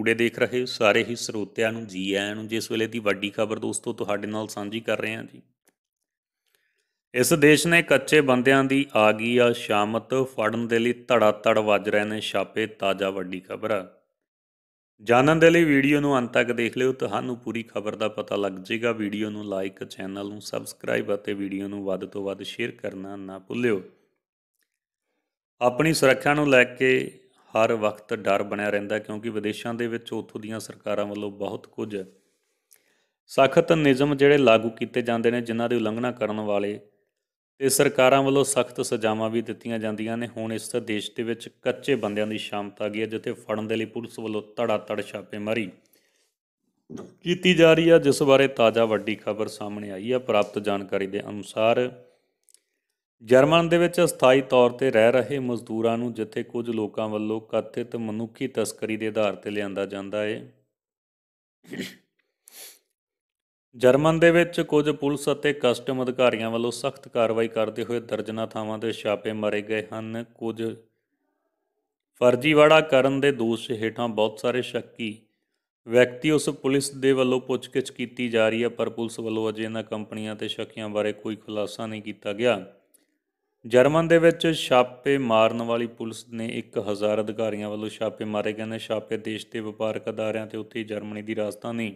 ਕੂੜੇ ਦੇਖ ਰਹੇ ਸਾਰੇ ਹੀ ਸਰੋਤਿਆਂ ਨੂੰ ਜੀ ਆਇਆਂ ਨੂੰ ਜਿਸ ਵੇਲੇ ਦੀ ਵੱਡੀ ਖਬਰ ਦੋਸਤੋ ਤੁਹਾਡੇ ਨਾਲ ਸਾਂਝੀ ਕਰ ਰਹੇ ਹਾਂ ਜੀ ਇਸ ਦੇਸ਼ ਨੇ ਕੱਚੇ ਬੰਦਿਆਂ ਦੀ ਆ ਗਈ ਆ ਸ਼ਾਮਤ ਫੜਨ ਦੇ ਲਈ ਧੜਾ ਧੜ ਵੱਜ ਰਹੇ ਨੇ ਛਾਪੇ ਤਾਜ਼ਾ ਵੱਡੀ ਖਬਰ ਆ ਜਾਣਨ ਦੇ ਲਈ ਵੀਡੀਓ ਨੂੰ ਅੰਤ ਤੱਕ ਦੇਖ ਲਿਓ ਤੁਹਾਨੂੰ ਪੂਰੀ ਖਬਰ ਦਾ ਪਤਾ ਲੱਗ ਜਾਏਗਾ ਵੀਡੀਓ ਨੂੰ ਲਾਈਕ ਚੈਨਲ ਨੂੰ ਸਬਸਕ੍ਰਾਈਬ ਅਤੇ ਵੀਡੀਓ ਨੂੰ ਵੱਧ ਤੋਂ ਵੱਧ ਸ਼ੇਅਰ ਕਰਨਾ ਨਾ ਭੁੱਲਿਓ ਆਪਣੀ ਸੁਰੱਖਿਆ ਨੂੰ ਲੈ ਕੇ ਹਰ ਵਕਤ ਡਰ ਬਣਿਆ ਰਹਿੰਦਾ ਕਿਉਂਕਿ ਵਿਦੇਸ਼ਾਂ ਦੇ ਵਿੱਚ ਉੱਥੋਂ ਦੀਆਂ ਸਰਕਾਰਾਂ ਵੱਲੋਂ ਬਹੁਤ ਕੁਝ ਸਖਤ ਨਿਯਮ ਜਿਹੜੇ ਲਾਗੂ ਕੀਤੇ ਜਾਂਦੇ ਨੇ ਜਿਨ੍ਹਾਂ ਦੀ ਉਲੰਘਣਾ ਕਰਨ ਵਾਲੇ ਤੇ ਸਰਕਾਰਾਂ ਵੱਲੋਂ ਸਖਤ ਸਜ਼ਾਵਾਂ ਵੀ ਦਿੱਤੀਆਂ ਜਾਂਦੀਆਂ ਨੇ ਹੁਣ ਇਸ ਦੇਸ਼ ਦੇ ਵਿੱਚ ਕੱਚੇ ਬੰਦਿਆਂ ਦੀ ਸ਼ਾਮਤ ਆ ਗਈ ਹੈ ਜਿੱਥੇ ਫੜਨ ਦੇ ਲਈ ਪੁਲਿਸ ਵੱਲੋਂ ਧੜਾ ਧੜ ਮਾਰੀ ਕੀਤੀ ਜਾ ਰਹੀ ਹੈ ਜਿਸ ਬਾਰੇ ਤਾਜ਼ਾ ਵੱਡੀ ਖਬਰ ਸਾਹਮਣੇ ਆਈ ਹੈ ਪ੍ਰਾਪਤ ਜਾਣਕਾਰੀ ਦੇ ਅਨੁਸਾਰ ਜਰਮਨ ਦੇ ਵਿੱਚ ਸਥਾਈ ਤੌਰ ਤੇ ਰਹਿ ਰਹੇ ਮਜ਼ਦੂਰਾਂ ਨੂੰ ਜਿੱਥੇ ਕੁਝ ਲੋਕਾਂ ਵੱਲੋਂ ਕਥਿਤ ਮਨੁੱਖੀ ਤਸਕਰੀ ਦੇ ਆਧਾਰ ਤੇ ਲਿਆਂਦਾ ਜਾਂਦਾ ਹੈ ਜਰਮਨ ਦੇ ਵਿੱਚ ਕੁਝ ਪੁਲਿਸ ਅਤੇ ਕਸਟਮ ਅਧਿਕਾਰੀਆਂ ਵੱਲੋਂ ਸਖਤ ਕਾਰਵਾਈ ਕਰਦੇ ਹੋਏ ਦਰਜਨਾ ਥਾਵਾਂ ਤੇ ਛਾਪੇ ਮਾਰੇ ਗਏ ਹਨ ਕੁਝ ਫਰਜੀਵਾੜਾ ਕਰਨ ਦੇ ਦੋਸ਼ ਹੇਠਾਂ ਬਹੁਤ ਸਾਰੇ ਸ਼ੱਕੀ ਵਿਅਕਤੀ ਉਸ ਪੁਲਿਸ ਦੇ ਵੱਲੋਂ ਪੁੱਛਗਿੱਛ ਕੀਤੀ ਜਾ ਰਹੀ ਹੈ ਪਰ ਪੁਲਿਸ ਵੱਲੋਂ ਅਜੇ ਇਹਨਾਂ ਕੰਪਨੀਆਂ ਤੇ ਸ਼ੱਕੀਆਂ ਬਾਰੇ ਕੋਈ ਖੁਲਾਸਾ ਨਹੀਂ ਕੀਤਾ ਗਿਆ ਜਰਮਨ ਦੇ ਵਿੱਚ ਛਾਪੇ ਮਾਰਨ ਵਾਲੀ ਪੁਲਿਸ ਨੇ 1000 ਅਧਿਕਾਰੀਆਂ ਵੱਲੋਂ ਛਾਪੇ ਮਾਰੇ ਗਏ ਨੇ ਛਾਪੇ ਦੇਸ਼ ਦੇ ਵਪਾਰਕ ਅਦਾਰਿਆਂ ਤੇ ਉੱਤੇ ਜਰਮਨੀ ਦੀ ਰਾਜਧਾਨੀ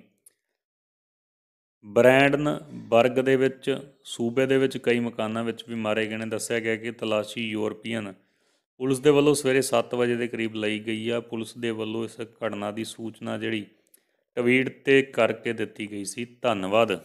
ਬ੍ਰੈਂਡਨ ਬਰਗ ਦੇ ਵਿੱਚ ਸੂਬੇ ਦੇ ਵਿੱਚ ਕਈ ਮਕਾਨਾਂ ਵਿੱਚ ਵੀ ਮਾਰੇ ਗਏ ਨੇ ਦੱਸਿਆ ਗਿਆ ਕਿ ਤਲਾਸ਼ੀ ਯੂਰਪੀਅਨ ਪੁਲਿਸ ਦੇ ਵੱਲੋਂ ਸਵੇਰੇ 7 ਵਜੇ ਦੇ ਕਰੀਬ ਲਈ ਗਈ ਆ ਪੁਲਿਸ ਦੇ ਵੱਲੋਂ ਇਸ ਘਟਨਾ ਦੀ ਸੂਚਨਾ ਜਿਹੜੀ ਟਵੀਟ ਤੇ ਕਰਕੇ ਦਿੱਤੀ ਗਈ ਸੀ ਧੰਨਵਾਦ